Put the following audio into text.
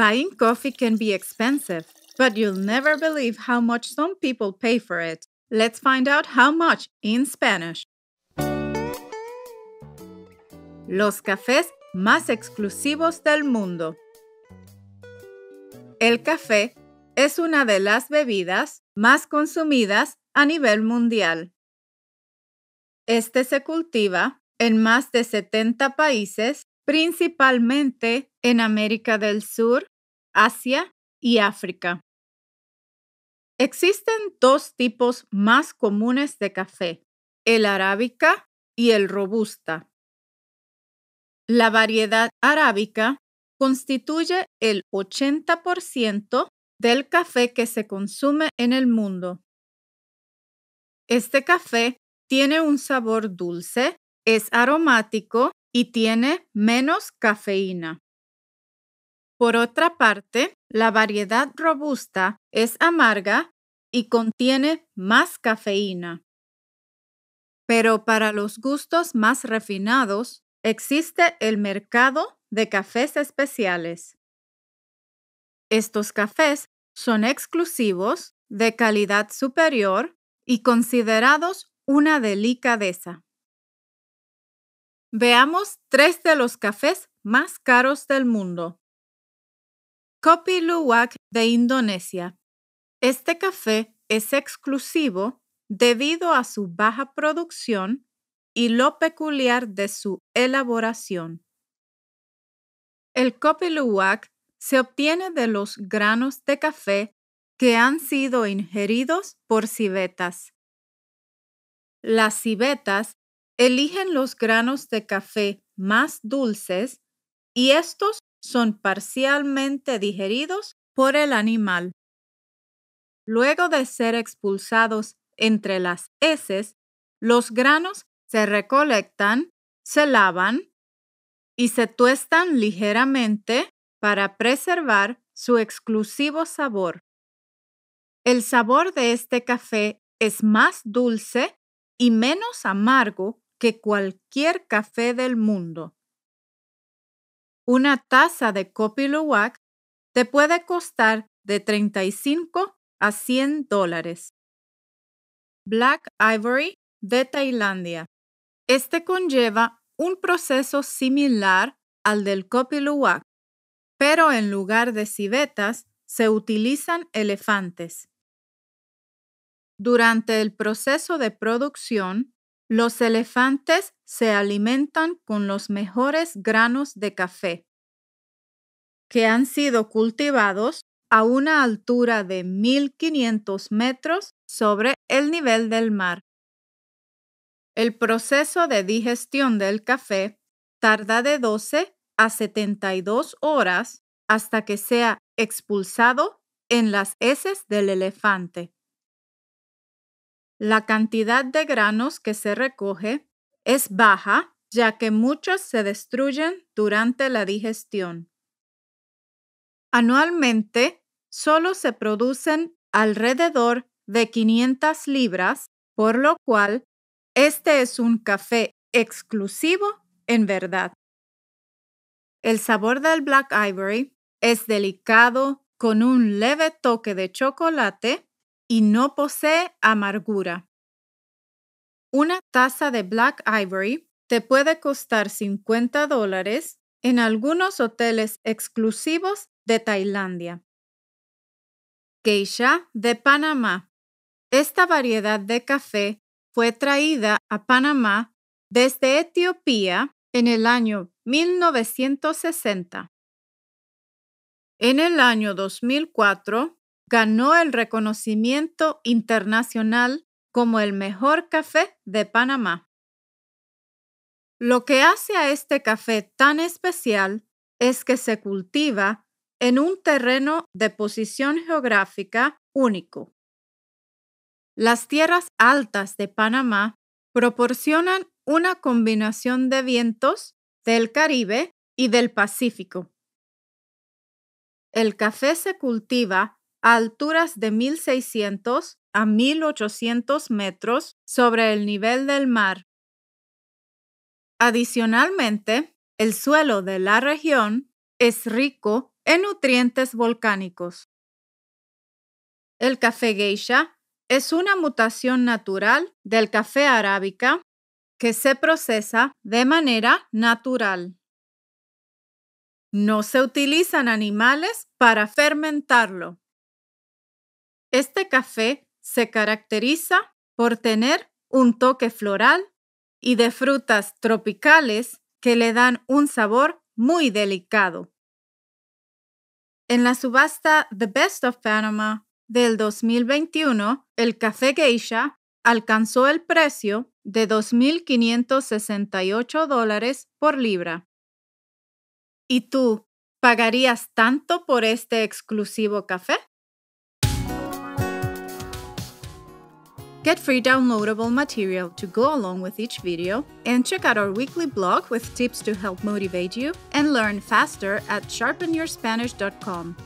Buying coffee can be expensive, but you'll never believe how much some people pay for it. Let's find out how much in Spanish. Los cafés más exclusivos del mundo. El café es una de las bebidas más consumidas a nivel mundial. Este se cultiva en más de 70 países, principalmente en América del Sur, Asia y África. Existen dos tipos más comunes de café, el arábica y el robusta. La variedad arábica constituye el 80% del café que se consume en el mundo. Este café tiene un sabor dulce, es aromático y tiene menos cafeína. Por otra parte, la variedad robusta es amarga y contiene más cafeína. Pero para los gustos más refinados existe el mercado de cafés especiales. Estos cafés son exclusivos, de calidad superior y considerados una delicadeza. Veamos tres de los cafés más caros del mundo. Kopi Luwak de Indonesia. Este café es exclusivo debido a su baja producción y lo peculiar de su elaboración. El Kopi Luwak se obtiene de los granos de café que han sido ingeridos por civetas. Las civetas eligen los granos de café más dulces y estos son parcialmente digeridos por el animal. Luego de ser expulsados entre las heces, los granos se recolectan, se lavan y se tuestan ligeramente para preservar su exclusivo sabor. El sabor de este café es más dulce y menos amargo que cualquier café del mundo. Una taza de Copiluwak te puede costar de 35 a 100 dólares. Black Ivory de Tailandia. Este conlleva un proceso similar al del Copiluwak, pero en lugar de civetas se utilizan elefantes. Durante el proceso de producción, los elefantes se alimentan con los mejores granos de café, que han sido cultivados a una altura de 1500 metros sobre el nivel del mar. El proceso de digestión del café tarda de 12 a 72 horas hasta que sea expulsado en las heces del elefante la cantidad de granos que se recoge es baja, ya que muchos se destruyen durante la digestión. Anualmente, solo se producen alrededor de 500 libras, por lo cual este es un café exclusivo en verdad. El sabor del Black Ivory es delicado con un leve toque de chocolate y no posee amargura. Una taza de Black Ivory te puede costar 50 dólares en algunos hoteles exclusivos de Tailandia. Keisha de Panamá. Esta variedad de café fue traída a Panamá desde Etiopía en el año 1960. En el año 2004, ganó el reconocimiento internacional como el mejor café de Panamá. Lo que hace a este café tan especial es que se cultiva en un terreno de posición geográfica único. Las tierras altas de Panamá proporcionan una combinación de vientos del Caribe y del Pacífico. El café se cultiva a alturas de 1600 a 1800 metros sobre el nivel del mar. Adicionalmente, el suelo de la región es rico en nutrientes volcánicos. El café geisha es una mutación natural del café arábica que se procesa de manera natural. No se utilizan animales para fermentarlo. Este café se caracteriza por tener un toque floral y de frutas tropicales que le dan un sabor muy delicado. En la subasta The Best of Panama del 2021, el café geisha alcanzó el precio de 2.568 dólares por libra. ¿Y tú pagarías tanto por este exclusivo café? Get free downloadable material to go along with each video, and check out our weekly blog with tips to help motivate you and learn faster at sharpenyourspanish.com.